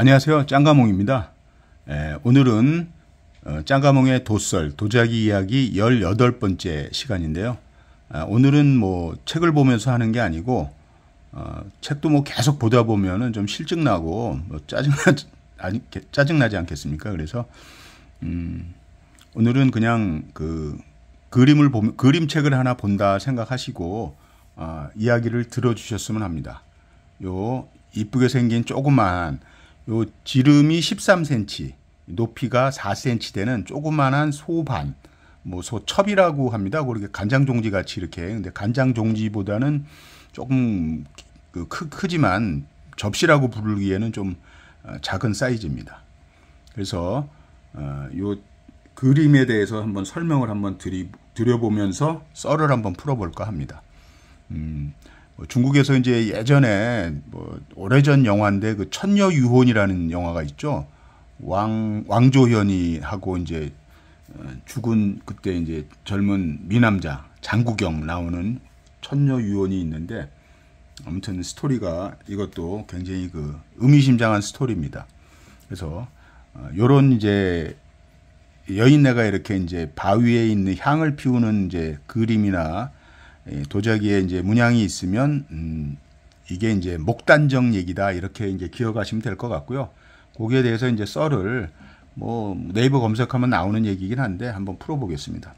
안녕하세요. 짱가몽입니다. 예, 오늘은 어, 짱가몽의 도설 도자기 이야기 18번째 시간인데요. 아, 오늘은 뭐 책을 보면서 하는 게 아니고 어, 책도 뭐 계속 보다 보면좀 실증나고 뭐 짜증나 아니 짜증나지 않겠습니까? 그래서 음, 오늘은 그냥 그 그림을 보면 그림책을 하나 본다 생각하시고 아, 이야기를 들어주셨으면 합니다. 요 이쁘게 생긴 조그만 요 지름이 13cm, 높이가 4cm 되는 조그만한 소반, 뭐 소첩이라고 합니다. 그렇게 간장 종지 같이 이렇게. 근데 간장 종지보다는 조금 그 크, 크지만 접시라고 부르기에는 좀 어, 작은 사이즈입니다. 그래서 어, 요 그림에 대해서 한번 설명을 한번 드리, 드려보면서 썰을 한번 풀어볼까 합니다. 음, 뭐 중국에서 이제 예전에 뭐 오래전 영화인데 그 천녀 유혼이라는 영화가 있죠. 왕 왕조현이 하고 이제 어, 죽은 그때 이제 젊은 미남자 장국영 나오는 천녀 유혼이 있는데 아무튼 스토리가 이것도 굉장히 그 의미심장한 스토리입니다. 그래서 어, 요런 이제 여인네가 이렇게 이제 바위에 있는 향을 피우는 이제 그림이나 도자기에 이제 문양이 있으면 음, 이게 이제 목단정 얘기다 이렇게 이제 기억하시면 될 것 같고요. 거기에 대해서 이제 썰을 뭐 네이버 검색하면 나오는 얘기긴 한데 한번 풀어보겠습니다.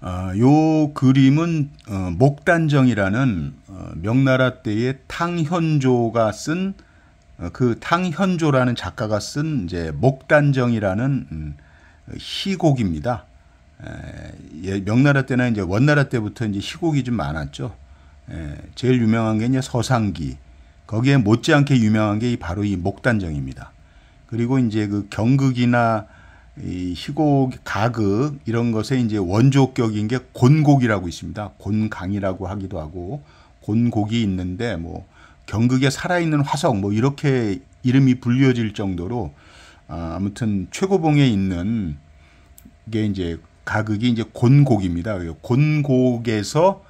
어, 요 그림은 어, 목단정이라는 어, 명나라 때의 탕현조가 쓴그 어, 탕현조라는 작가가 쓴 이제 목단정이라는 음, 희곡입니다. 예, 예, 명나라 때나 이제 원나라 때부터 이제 희곡이 좀 많았죠. 예, 제일 유명한 게 이제 서상기. 거기에 못지않게 유명한 게 바로 이 목단정입니다. 그리고 이제 그 경극이나 이 희곡, 가극 이런 것에 이제 원조격인 게 곤곡이라고 있습니다. 곤강이라고 하기도 하고 곤곡이 있는데 뭐 경극에 살아있는 화석 뭐 이렇게 이름이 불려질 정도로 아, 아무튼 최고봉에 있는 게 이제 가극이 이제 곤곡입니다. 곤곡에서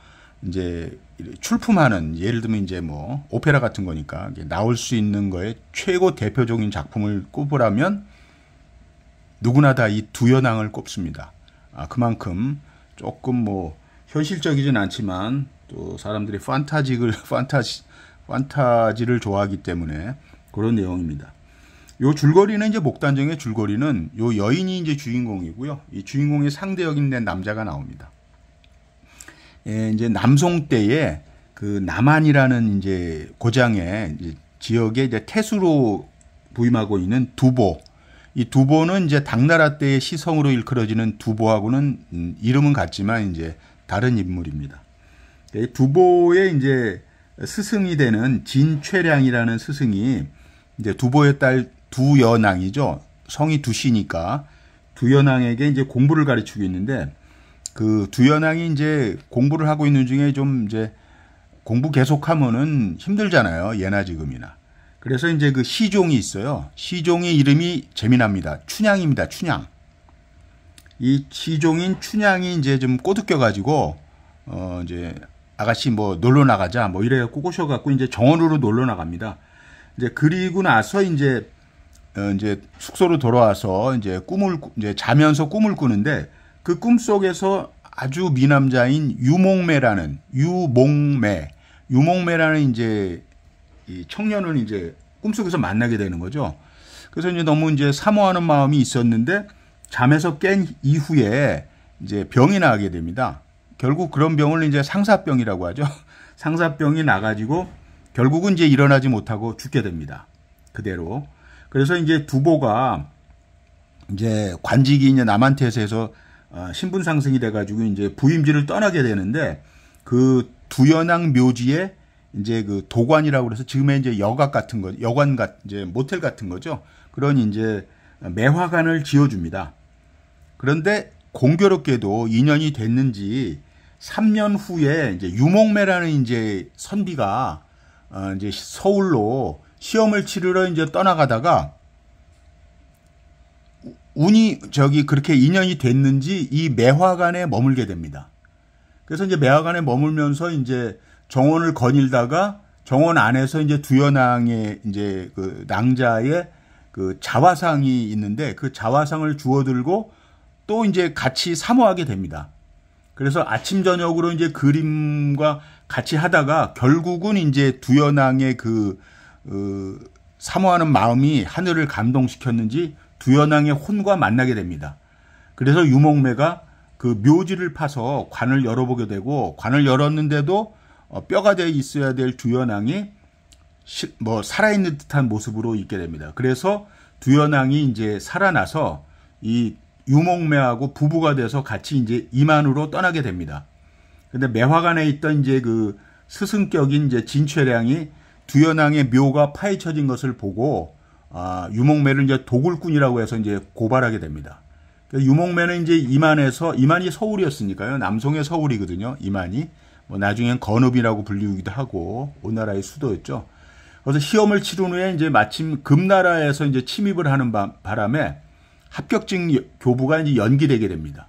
이제 출품하는 예를 들면 이제 뭐 오페라 같은 거니까 나올 수 있는 거에 최고 대표적인 작품을 꼽으라면 누구나 다 이 두연왕을 꼽습니다. 아, 그만큼 조금 뭐 현실적이진 않지만 또 사람들이 판타지를 판타지 판타지를 좋아하기 때문에 그런 내용입니다. 요 줄거리는 이제 목단정의 줄거리는 요 여인이 이제 주인공이고요. 이 주인공의 상대 역인 된 남자가 나옵니다. 예, 이제 남송 때에 그 남한이라는 이제 고장의 이제 지역에 이제 태수로 부임하고 있는 두보. 이 두보는 이제 당나라 때의 시성으로 일컬어지는 두보하고는 음, 이름은 같지만 이제 다른 인물입니다. 예, 두보의 이제 스승이 되는 진최량이라는 스승이 이제 두보의 딸 두연왕이죠. 성이 두시니까 두연왕에게 이제 공부를 가르치고 있는데 그 두연왕이 이제 공부를 하고 있는 중에 좀 이제 공부 계속하면은 힘들잖아요. 예나 지금이나. 그래서 이제 그 시종이 있어요. 시종의 이름이 재미납니다. 춘향입니다. 춘향. 이 시종인 춘향이 이제 좀 꼬드겨가지고 어 이제 아가씨 뭐 놀러 나가자 뭐 이래 꼬고셔 갖고 이제 정원으로 놀러 나갑니다. 이제 그리고 나서 이제 어, 이제 숙소로 돌아와서 이제 꿈을 이제 자면서 꿈을 꾸는데 그 꿈 속에서 아주 미남자인 유몽매라는 유몽매 유몽매라는 이제 이 청년을 이제 꿈속에서 만나게 되는 거죠. 그래서 이제 너무 이제 사모하는 마음이 있었는데 잠에서 깬 이후에 이제 병이 나게 됩니다. 결국 그런 병을 이제 상사병이라고 하죠. 상사병이 나가지고 결국은 이제 일어나지 못하고 죽게 됩니다. 그대로. 그래서 이제 두보가 이제 관직이 이제 남한테서 해서 어, 신분 상승이 돼가지고 이제 부임지를 떠나게 되는데 그 두연왕 묘지에 이제 그 도관이라고 그래서 지금의 이제 여각 같은 거, 여관 같, 이제 모텔 같은 거죠. 그런 이제 매화관을 지어줍니다. 그런데 공교롭게도 인연이 됐는지 3년 후에 이제 유목매라는 이제 선비가 어 이제 서울로 시험을 치르러 이제 떠나가다가 운이 저기 그렇게 인연이 됐는지 이 매화관에 머물게 됩니다. 그래서 이제 매화관에 머물면서 이제 정원을 거닐다가 정원 안에서 이제 두연왕의 이제 그 낭자의 그 자화상이 있는데 그 자화상을 주워들고 또 이제 같이 사모하게 됩니다. 그래서 아침 저녁으로 이제 그림과 같이 하다가 결국은 이제 두연왕의 그 어, 사모하는 마음이 하늘을 감동시켰는지 두 연왕의 혼과 만나게 됩니다. 그래서 유목매가 그 묘지를 파서 관을 열어보게 되고 관을 열었는데도 어, 뼈가 되어 있어야 될 두연왕이 시, 뭐 살아있는 듯한 모습으로 있게 됩니다. 그래서 두연왕이 이제 살아나서 이 유목매하고 부부가 돼서 같이 이제 이만으로 떠나게 됩니다. 근데 매화관에 있던 이제 그 스승격인 이제 진최량이 두현왕의 묘가 파헤쳐진 것을 보고 아, 유목매를 이제 도굴꾼이라고 해서 이제 고발하게 됩니다. 유목매는 이제 이만에서 이만이 서울이었으니까요. 남송의 서울이거든요. 이만이 뭐 나중엔 건읍이라고 불리우기도 하고 오나라의 수도였죠. 그래서 시험을 치른 후에 이제 마침 금나라에서 이제 침입을 하는 바람에 합격증 교부가 이제 연기되게 됩니다.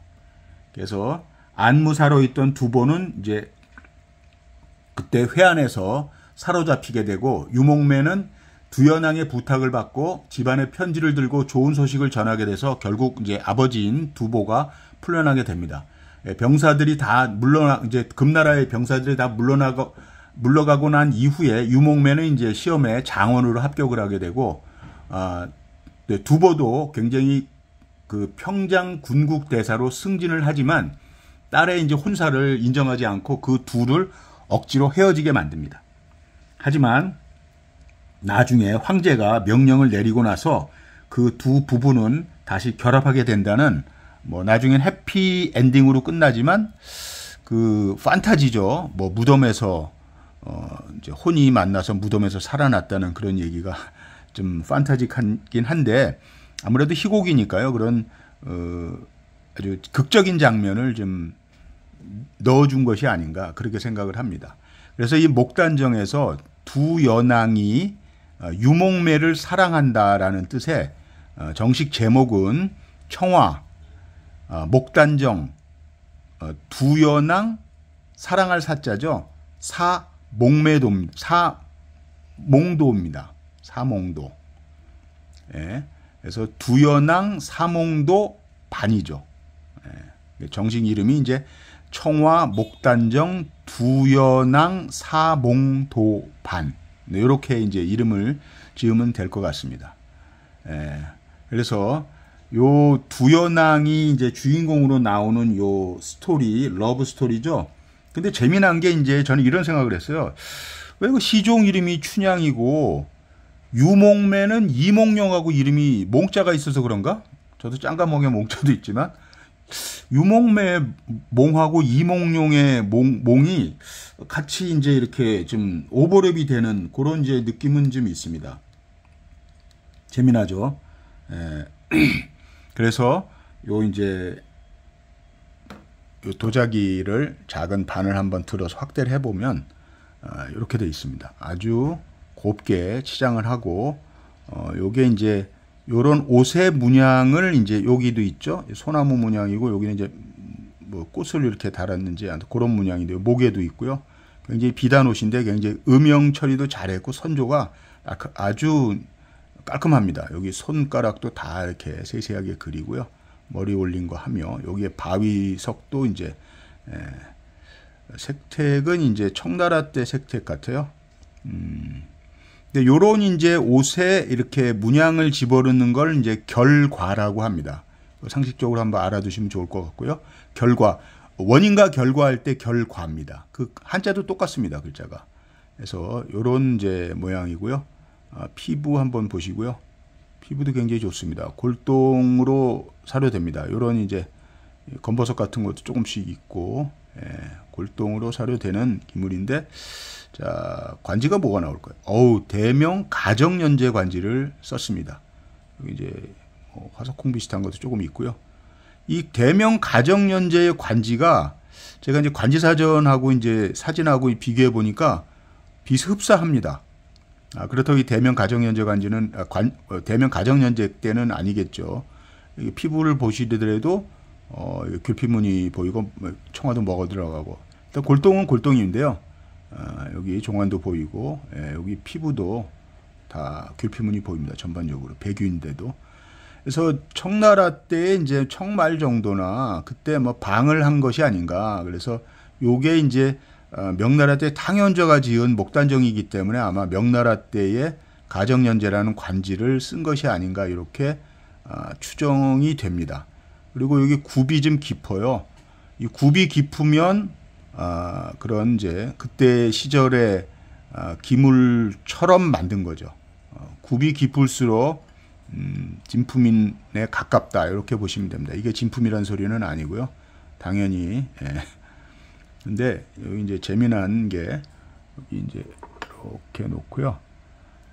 그래서 안무사로 있던 두보는 이제 그때 회안에서 사로잡히게 되고 유목매는 두연왕의 부탁을 받고 집안의 편지를 들고 좋은 소식을 전하게 돼서 결국 이제 아버지인 두보가 풀려나게 됩니다. 예, 병사들이 다 물러나 이제 금나라의 병사들이 다 물러나고 물러가고 난 이후에 유목매는 이제 시험에 장원으로 합격을 하게 되고 아, 네, 두보도 굉장히 그 평장 군국 대사로 승진을 하지만 딸의 이제 혼사를 인정하지 않고 그 둘을 억지로 헤어지게 만듭니다. 하지만 나중에 황제가 명령을 내리고 나서 그 두부분은 다시 결합하게 된다는 뭐 나중엔 해피 엔딩으로 끝나지만 그 판타지죠. 뭐 무덤에서 어 이제 혼이 만나서 무덤에서 살아났다는 그런 얘기가 좀 판타지하긴 한데 아무래도 희곡이니까요. 그런 어 아주 극적인 장면을 좀 넣어준 것이 아닌가 그렇게 생각을 합니다. 그래서 이 목단정에서 두 연왕이 어, 유목매를 사랑한다라는 뜻의 어, 정식 제목은 청화, 어, 목단정, 두 연왕 사랑할 사자죠. 사 목매도 사 몽도입니다. 사몽도. 예. 그래서 두연왕 사몽도 반이죠. 예. 정식 이름이 이제 청화 목단정 부연항 사몽도반 네, 이렇게 이제 이름을 지으면 될 것 같습니다. 예, 그래서 요 두연왕이 이제 주인공으로 나오는 요 스토리 러브 스토리죠. 근데 재미난 게 이제 저는 이런 생각을 했어요. 왜그 시종 이름이 춘향이고 유몽매는 이몽룡하고 이름이 몽자가 있어서 그런가? 저도 짱가몽의 몽자도 있지만 유목매 몽하고 이몽룡의 몽, 몽이 같이 이제 이렇게 좀 오버랩이 되는 그런 이제 느낌은 좀 있습니다. 재미나죠. 예. 그래서 요 이제 요 도자기를 작은 반을 한번 들어서 확대를 해보면 이렇게 어, 돼 있습니다. 아주 곱게 치장을 하고 어, 요게 이제 요런 옷의 문양을 이제 여기도 있죠. 소나무 문양이고 여기는 이제 뭐 꽃을 이렇게 달았는지 그런 문양인데요. 목에도 있고요. 굉장히 비단 옷인데 굉장히 음영 처리도 잘했고 선조가 아, 그 아주 깔끔합니다. 여기 손가락도 다 이렇게 세세하게 그리고요. 머리 올린 거 하며 여기에 바위석도 이제 에, 색택은 이제 청나라 때 색택 같아요. 음, 근데 요런 이제 옷에 이렇게 문양을 집어넣는 걸 이제 결과라고 합니다. 상식적으로 한번 알아두시면 좋을 것 같고요. 결과. 원인과 결과할 때 결과입니다. 그 한자도 똑같습니다. 글자가. 그래서 요런 이제 모양이고요. 아, 피부 한번 보시고요. 피부도 굉장히 좋습니다. 골동으로 사료됩니다. 요런 이제 검버섯 같은 것도 조금씩 있고 예, 골동으로 사료되는 기물인데 자, 관지가 뭐가 나올까요? 어우, 대명 가정연재 관지를 썼습니다. 여기 이제 어, 화석콩 비슷한 것도 조금 있고요. 이 대명 가정연재의 관지가 제가 이제 관지 사전하고 이제 사진하고 비교해 보니까 비슷흡사합니다. 아, 그렇다고 이 대면 가정연재 관지는 아, 관, 어, 대면 가정연재 때는 아니겠죠. 피부를 보시더라도 어, 이 귤피무늬 보이고 뭐, 청아도 먹어 들어가고 일단 골동은 골동인데요. 아, 여기 종안도 보이고 예, 여기 피부도 다 귤피문이 보입니다. 전반적으로 백유인데도 그래서 청나라 때 이제 청말 정도나 그때 뭐 방을 한 것이 아닌가 그래서 요게 이제 어, 명나라 때 탕현저가 지은 목단정이기 때문에 아마 명나라 때의 가정연제라는 관지를 쓴 것이 아닌가 이렇게 아, 추정이 됩니다. 그리고 여기 굽이 좀 깊어요. 이 굽이 깊으면 어, 그런 이제 그때 시절의 어, 아, 기물처럼 만든 거죠. 어, 굽이 깊을수록 음, 진품인에 가깝다 이렇게 보시면 됩니다. 이게 진품이란 소리는 아니고요. 당연히 예. 근데 여기 이제 재미난 게 이제 이렇게 놓고요.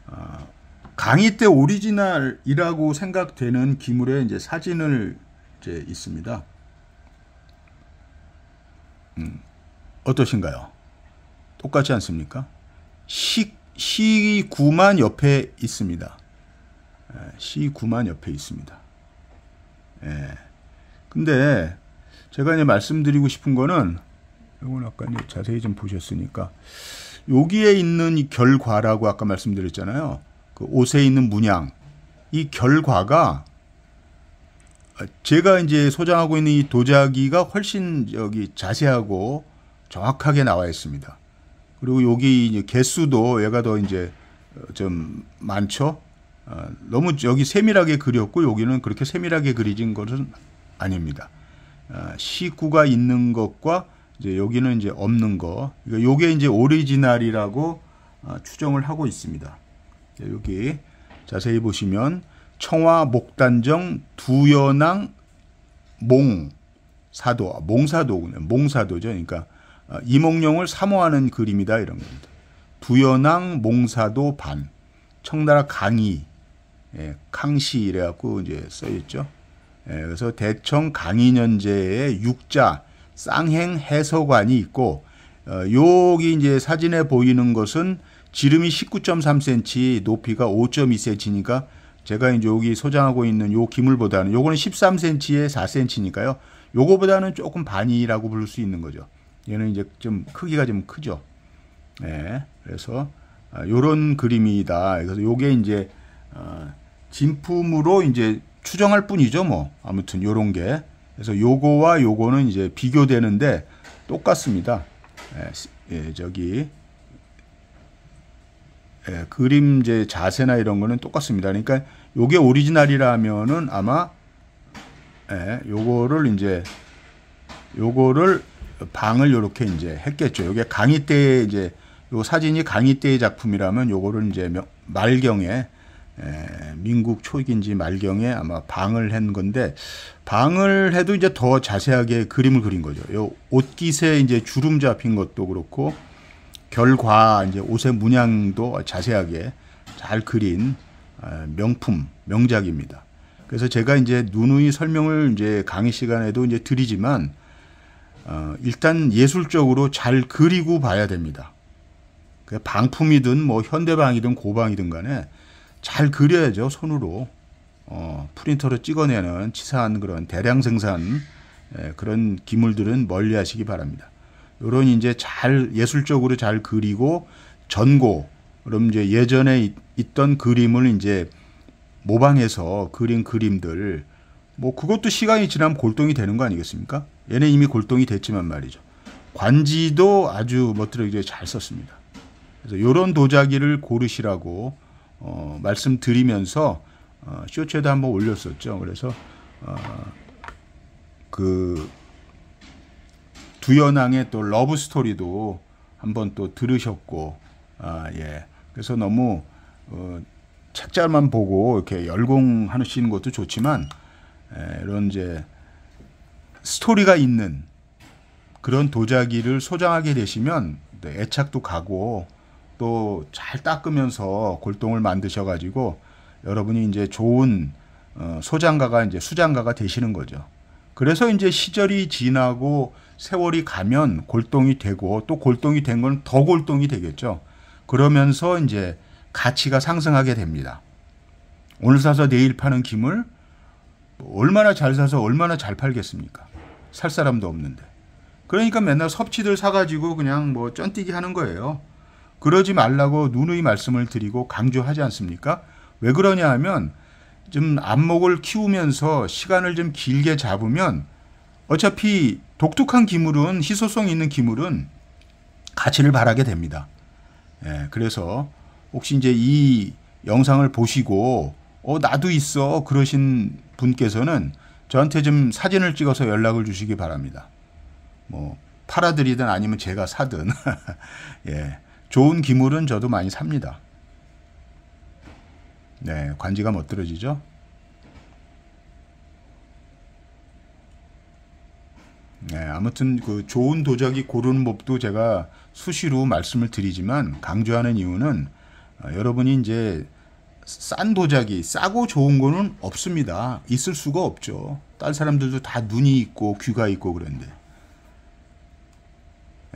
어, 강의 때 오리지널이라고 생각되는 기물의 이제 사진을 이제 있습니다. 음. 어떠신가요? 똑같지 않습니까? 시, 시구만 옆에 있습니다. 예, 시구만 옆에 있습니다. 예. 근데 제가 이제 말씀드리고 싶은 거는 이건 아까 이제 자세히 좀 보셨으니까 여기에 있는 이 결과라고 아까 말씀드렸잖아요. 그 옷에 있는 문양 이 결과가 제가 이제 소장하고 있는 이 도자기가 훨씬 여기 자세하고 정확하게 나와 있습니다. 그리고 여기 개수도 얘가 더 이제 어, 좀 많죠. 어, 너무 여기 세밀하게 그렸고 여기는 그렇게 세밀하게 그리진 것은 아닙니다. 어, 시구가 있는 것과 이제 여기는 이제 없는 거. 이러 그러니까 요게 이제 오리지널이라고 어, 추정을 하고 있습니다. 예, 여기 자세히 보시면 청화 목단정 두연왕 몽 사도 아, 몽사도군요. 몽사도죠. 그러니까 어, 이몽룡을 사모하는 그림이다 이런 겁니다. 부연왕 몽사도 반 청나라 강이 예, 캉시 이래갖고 이제 써있죠. 예, 그래서 대청 강인연제의 육자 쌍행 해서관이 있고 어, 여기 이제 사진에 보이는 것은 지름이 19.3cm, 높이가 5.2cm니까 제가 이제 여기 소장하고 있는 요 기물보다는 요거는 13cm에 4cm니까요. 요거보다는 조금 반이라고 부를 수 있는 거죠. 얘는 이제 좀 크기가 좀 크죠. 예. 그래서 아, 요런 그림이다. 그래서 요게 이제 어, 진품으로 이제 추정할 뿐이죠, 뭐. 아무튼 요런 게. 그래서 요거와 요거는 이제 비교되는데 똑같습니다. 예, 예 저기 예, 그림제 자세나 이런 거는 똑같습니다. 그러니까 요게 오리지널이라면은 아마 예, 요거를 이제 요거를 방을 요렇게 이제 했겠죠. 이게 강의 때 이제 요 사진이 강의 때의 작품이라면 요거를 이제 말경에 에, 민국 초기인지 말경에 아마 방을 한 건데 방을 해도 이제 더 자세하게 그림을 그린 거죠. 요 옷깃에 이제 주름 잡힌 것도 그렇고 결과 이제 옷의 문양도 자세하게 잘 그린 어, 명품 명작입니다. 그래서 제가 이제 누누이 설명을 이제 강의 시간에도 이제 드리지만 어, 일단 예술적으로 잘 그리고 봐야 됩니다. 방품이든 뭐 현대방이든 고방이든 간에 잘 그려야죠 손으로 어, 프린터로 찍어내는 치사한 그런 대량 생산 에, 예, 그런 기물들은 멀리하시기 바랍니다. 이런 이제 잘 예술적으로 잘 그리고 전고 그럼 이제 예전에 있던 그림을 이제 모방해서 그린 그림들 뭐 그것도 시간이 지나면 골동이 되는 거 아니겠습니까? 얘네 이미 골동이 됐지만 말이죠. 관지도 아주 멋들어지게 잘 썼습니다. 그래서 이런 도자기를 고르시라고 어, 말씀드리면서 어, 쇼츠에도 한번 올렸었죠. 그래서 어, 그 두연왕의 또 러브 스토리도 한번 또 들으셨고 아, 예. 그래서 너무 어, 책자만 보고 이렇게 열공하시는 것도 좋지만 에, 예, 이런 이제 스토리가 있는 그런 도자기를 소장하게 되시면 네, 애착도 가고 또 잘 닦으면서 골동을 만드셔 가지고 여러분이 이제 좋은 어, 소장가가 이제 수장가가 되시는 거죠. 그래서 이제 시절이 지나고 세월이 가면 골동이 되고 또 골동이 된 건 더 골동이 되겠죠. 그러면서 이제 가치가 상승하게 됩니다. 오늘 사서 내일 파는 김을 얼마나 잘 사서 얼마나 잘 팔겠습니까? 살 사람도 없는데. 그러니까 맨날 섭취들 사가지고 그냥 뭐 쩐뛰기 하는 거예요. 그러지 말라고 누누이 말씀을 드리고 강조하지 않습니까? 왜 그러냐 하면 좀 안목을 키우면서 시간을 좀 길게 잡으면 어차피 독특한 기물은 희소성 있는 기물은 가치를 바라게 됩니다. 예, 그래서 혹시 이제 이 영상을 보시고 어 나도 있어 그러신 분께서는 저한테 좀 사진을 찍어서 연락을 주시기 바랍니다. 뭐 팔아드리든 아니면 제가 사든 예 좋은 기물은 저도 많이 삽니다. 네 관지감 어떨어지죠? 네, 아무튼 그 좋은 도자기 고르는 법도 제가 수시로 말씀을 드리지만 강조하는 이유는 어, 여러분이 이제 싼 도자기, 싸고 좋은 거는 없습니다. 있을 수가 없죠. 딸 사람들도 다 눈이 있고 귀가 있고 그런데.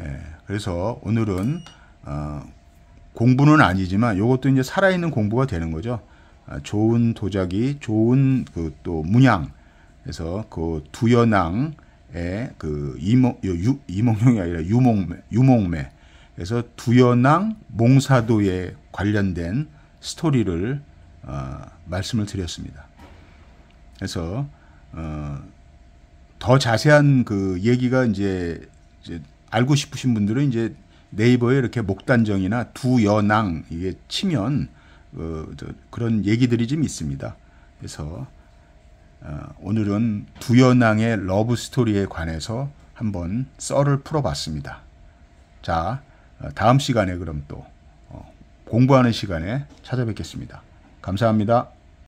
예, 그래서 오늘은 어, 공부는 아니지만 이것도 이제 살아있는 공부가 되는 거죠. 아, 좋은 도자기, 좋은 그 또 문양, 그래서 그 두연왕의 그 이몽 유, 이몽룡이 아니라 유몽 유몽매. 그래서 두연왕 몽사도에 관련된 스토리를 어, 말씀을 드렸습니다. 그래서 어, 더 자세한 그 얘기가 이제, 이제, 알고 싶으신 분들은 이제 네이버에 이렇게 목단정이나 두여낭 이게 치면 어, 그런 얘기들이 좀 있습니다. 그래서 어, 오늘은 두여낭의 러브 스토리에 관해서 한번 썰을 풀어봤습니다. 자, 어, 다음 시간에 그럼 또 공부하는 시간에 찾아뵙겠습니다. 감사합니다.